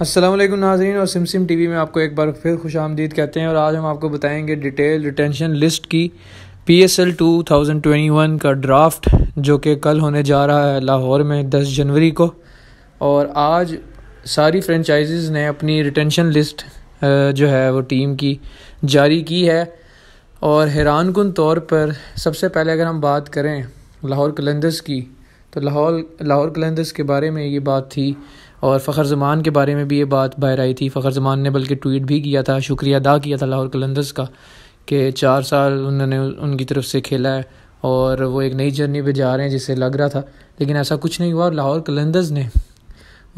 वालेकुम नाजरीन और सिमसिम टीवी में आपको एक बार फिर खुश आमदीद कहते हैं और आज हम आपको बताएंगे डिटेल रिटेंशन लिस्ट की P S L two thousand twenty one का ड्राफ्ट जो कि कल होने जा रहा है लाहौर में दस जनवरी को और आज सारी फ्रेंचाइजीज़ ने अपनी रिटेंशन लिस्ट जो है वो टीम की जारी की है और हैरान कन तौर पर सबसे पहले अगर हम बात करें लाहौर कलंदर्स की तो लाहौर लाहौर कलंदर्स के बारे में ये बात थी और फ़खर ज़मान के बारे में भी ये बात बाहर आई थी फ़खर ज़मान ने बल्कि ट्वीट भी किया था शुक्रिया अदा किया था लाहौर कलंदर्स का कि चार साल उन्होंने उनकी तरफ से खेला है और वो एक नई जर्नी पे जा रहे हैं जिससे लग रहा था लेकिन ऐसा कुछ नहीं हुआ और लाहौर कलंदर्स ने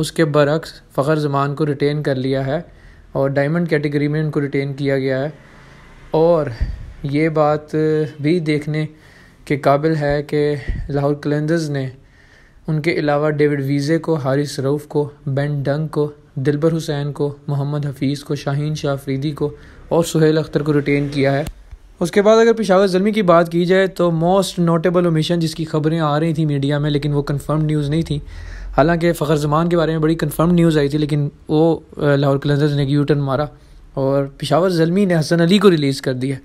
उसके बरक्स फ़खर ज़मान को रिटेन कर लिया है और डायमंड कैटेगरी में उनको रिटेन किया गया है और ये बात भी देखने के काबिल है कि लाहौर कलंदर्स ने उनके अलावा डेविड वीज़े को हारिस रऊफ़ को बेन डंग को दिलबर हुसैन को मोहम्मद हफीज़ को शाहीन शाह अफरीदी को और सुहेल अख्तर को रिटेन किया है उसके बाद अगर पिशावर जलमी की बात की जाए तो मोस्ट नोटेबल ओमिशन जिसकी खबरें आ रही थी मीडिया में लेकिन वो कन्फर्म न्यूज़ नहीं थी हालांकि फ़खर जमान के बारे में बड़ी कन्फर्म न्यूज़ आई थी लेकिन वो लाहौर कलंदर्स ने टर्न मारा और पिशावर जलमी ने हसन अली को रिलीज़ कर दिया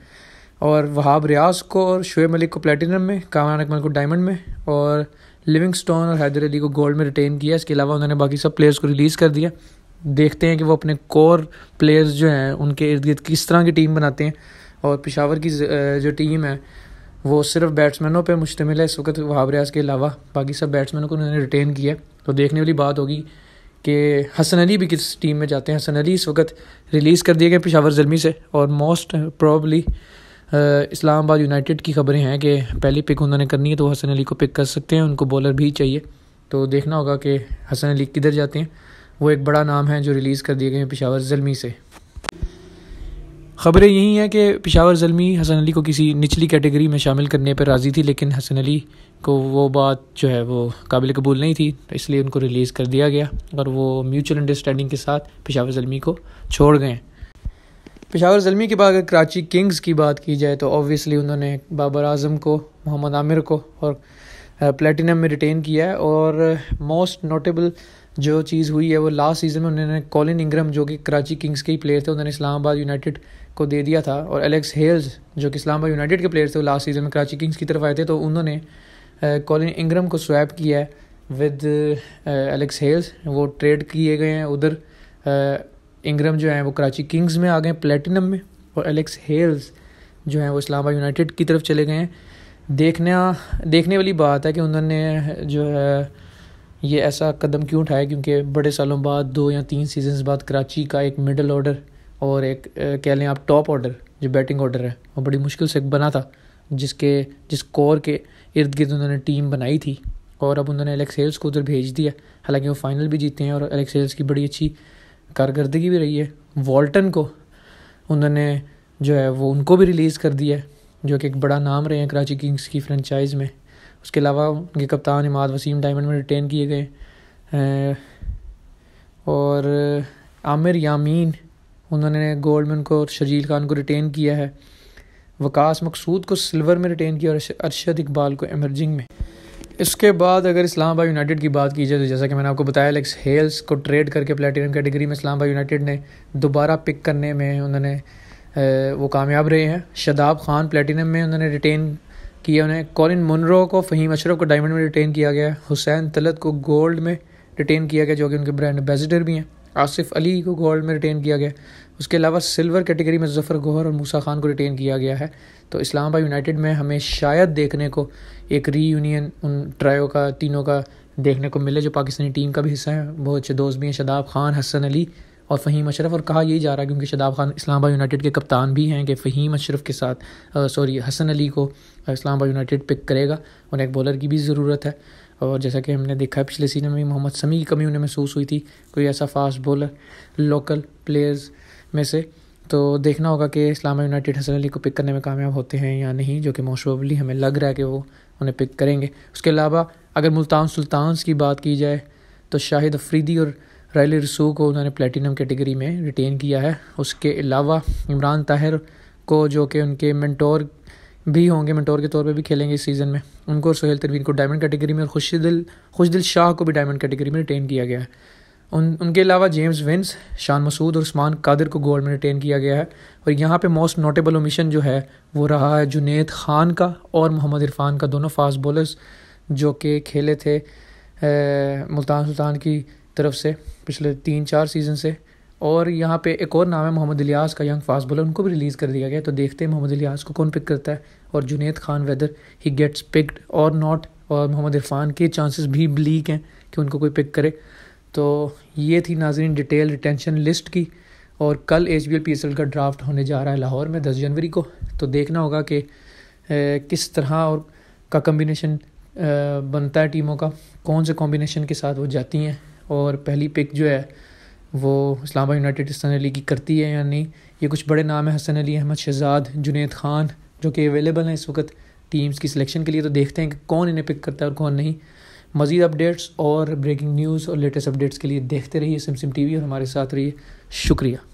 और वहाब रियाज को और शुएब मलिक को प्लेटिनम में कामरान अकमल को डायमंड में और लिविंगस्टोन और हैदर अली को गोल्ड में रिटेन किया इसके अलावा उन्होंने बाकी सब प्लेयर्स को रिलीज़ कर दिया देखते हैं कि वो अपने कोर प्लेयर्स जो हैं उनके इर्द गिर्द किस तरह की टीम बनाते हैं और पिशावर की जो टीम है वो सिर्फ बैट्समैनों पर मुश्तमिल है इस वक्त वहाब रियाज के अलावा बाकी सब बैट्समैनों को उन्होंने रिटेन किया तो देखने वाली बात होगी कि हसन अली भी किस टीम में जाते हैं हसन अली इस वक्त रिलीज़ कर दिए गए पिशावर जलमी से और मोस्ट प्रॉबली इस्लामाबाद यूनाइटेड की खबरें हैं कि पहली पिक उन्होंने करनी है तो हसन अली को पिक कर सकते हैं उनको बॉलर भी चाहिए तो देखना होगा कि हसन अली किधर जाते हैं वो एक बड़ा नाम है जो रिलीज़ कर दिए गए हैं पिशावर जलमी से खबरें यही हैं कि पिशावर जलमी हसन अली को किसी निचली कैटेगरी में शामिल करने पर राज़ी थी लेकिन हसन अली को वो बात जो है वो काबिल कबूल नहीं थी तो इसलिए उनको रिलीज़ कर दिया गया और वो म्यूचुअल अंडरस्टैंडिंग के साथ पिशावर जलमी को छोड़ गए पेशावर जलमी के बाद अगर कराची किंग्स की बात की जाए तो ऑब्वियसली उन्होंने बाबर आजम को मोहम्मद आमिर को और प्लेटिनम में रिटेन किया है और मोस्ट नोटेबल जो चीज़ हुई है वो लास्ट सीज़न में उन्होंने कॉलिन इंग्रम जो कि कराची किंग्स के ही प्लेयर थे उन्होंने इस्लामाबाद यूनाइटेड को दे दिया था और एलेक्स हेल्स जो कि इस्लामाबाद यूनाइटेड के प्लेयर थे वो लास्ट सीज़न में कराची किंग्स की तरफ आए थे तो उन्होंने कॉलिन इंग्रम को स्वैप किया है विद एलेक्स हेल्स वो ट्रेड किए गए हैं उधर इंग्रम जो हैं वो कराची किंग्स में आ गए प्लेटिनम में और एलेक्स हेल्स जो हैं वो इस्लामा यूनाइटेड की तरफ चले गए हैं देखना देखने वाली बात है कि उन्होंने जो है ये ऐसा कदम क्यों उठाया क्योंकि बड़े सालों बाद दो या तीन सीजन्स बाद कराची का एक मिडल ऑर्डर और एक कह लें आप टॉप ऑर्डर जो बैटिंग ऑर्डर है वो बड़ी मुश्किल से बना था जिसके जिस कोर के इर्द गिर्द उन्होंने टीम बनाई थी और अब उन्होंने एलेक्स हेल्स को उधर भेज दिया हालांकि वो फाइनल भी जीते हैं और एलेक्स हेल्स की बड़ी अच्छी कारकर्दगी भी रही है वॉल्टन को उन्होंने जो है वो उनको भी रिलीज़ कर दिया है जो कि एक बड़ा नाम रहे हैं कराची किंग्स की फ्रेंचाइज़ में उसके अलावा उनके कप्तान इमाद वसीम डायमंड में रिटेन किए गए और आमिर यामीन उन्होंने गोल्ड में उनको शजील खान को रिटेन किया है वकास मकसूद को सिल्वर में रिटेन किया और अरशद इकबाल को एमर्जिंग में इसके बाद अगर आबाद यूनाइटेड की बात की जाए तो जैसा कि मैंने आपको बताया लेक्स हेल्स को ट्रेड करके प्लेटिनम कैटेगरी में इस्लाम आबाद यूनाइटेड ने दोबारा पिक करने में उन्होंने वो कामयाब रहे हैं शदाब खान प्लेटिनम में उन्होंने रिटेन किया उन्हें कॉलिन मुनरो को फ़हीम अशरफ को डायमंड में रिटेन किया गया हुसैन तलत को गोल्ड में रिटेन किया गया जो कि उनके ब्रांड एम्बेसडर भी हैं आसिफ अली को गोल्ड में रिटेन किया गया उसके अलावा सिल्वर कैटेगरी में जफर गोहर और मूसा खान को रिटेन किया गया है तो इस्लामाबाद यूनाइटेड में हमें शायद देखने को एक यूनियन उन ट्रायों का तीनों का देखने को मिले जो पाकिस्तानी टीम का भी हिस्सा है बहुत अच्छे दोस्त भी हैं शदाब खान हसन अली और फ़हीम अशरफ और कहा यही जा रहा है क्योंकि शदाब खान इस्लामाबाद यूनाइटेड के कप्तान भी हैं कि फ़हीम अशरफ के साथ सॉरी हसन अली को इस्लामाबाद यूनाइटेड पिक करेगा उन्हें एक बॉलर की भी ज़रूरत है और जैसा कि हमने देखा है पिछले सीजन में मोहम्मद समी की कमी उन्हें महसूस हुई थी कोई ऐसा फास्ट बॉलर लोकल प्लेयर्स में से तो देखना होगा कि इस्लामा यूनाइटेड हसन अली को पिक करने में कामयाब होते हैं या नहीं जो कि मोशली हमें लग रहा है कि वो उन्हें पिक करेंगे उसके अलावा अगर मुल्तान सुल्तान की बात की जाए तो शाहिद अफरीदी और राइल रसू को उन्होंने प्लेटिनम कैटेगरी में रिटेन किया है उसके अलावा इमरान ताहिर को जो कि उनके मेंटोर भी होंगे मेंटोर के तौर पे भी खेलेंगे इस सीज़न में उनको और सोहेल तरवीन को डायमंड कैटेगरी में और खुशदिल खुशदिल शाह को भी डायमंड कैटेगरी में रिटेन किया गया है उन उनके अलावा जेम्स विंस शान मसूद और उस्मान कादिर को गोल्ड में रिटेन किया गया है और यहाँ पे मोस्ट नोटेबल ओमिशन जो है वो रहा है जुनेद खान का और मोहम्मद इरफान का दोनों फास्ट बॉलर्स जो कि खेले थे मुल्तान सुल्तान की तरफ से पिछले तीन चार सीज़न से और यहाँ पे एक और नाम है मोहम्मद इलियास का यंग फास्ट बॉलर उनको भी रिलीज़ कर दिया गया तो देखते हैं मोहम्मद इलियास को कौन पिक करता है और Junaid Khan whether he gets picked or not और मोहम्मद इरफान के चांसेस भी ब्लीक हैं कि उनको कोई पिक करे तो ये थी नाजरीन डिटेल रिटेंशन लिस्ट की और कल H B L P S L का ड्राफ्ट होने जा रहा है लाहौर में दस जनवरी को तो देखना होगा कि किस तरह और का कम्बिनेशन बनता है टीमों का कौन से कॉम्बिनेशन के साथ वो जाती हैं और पहली पिक जो है वो इस्लामाबाद यूनाइटेड हसन अली की करती है या नहीं ये कुछ बड़े नाम हैं हसन अली अहमद शहजाद जुनेद खान जो कि अवेलेबल हैं इस वक्त टीम्स की सिलेक्शन के लिए तो देखते हैं कि कौन इन्हें पिक करता है और कौन नहीं मज़ीद अपडेट्स और ब्रेकिंग न्यूज़ और लेटेस्ट अपडेट्स के लिए देखते रहिए सिमसिम वी और हमारे साथ रहिए शुक्रिया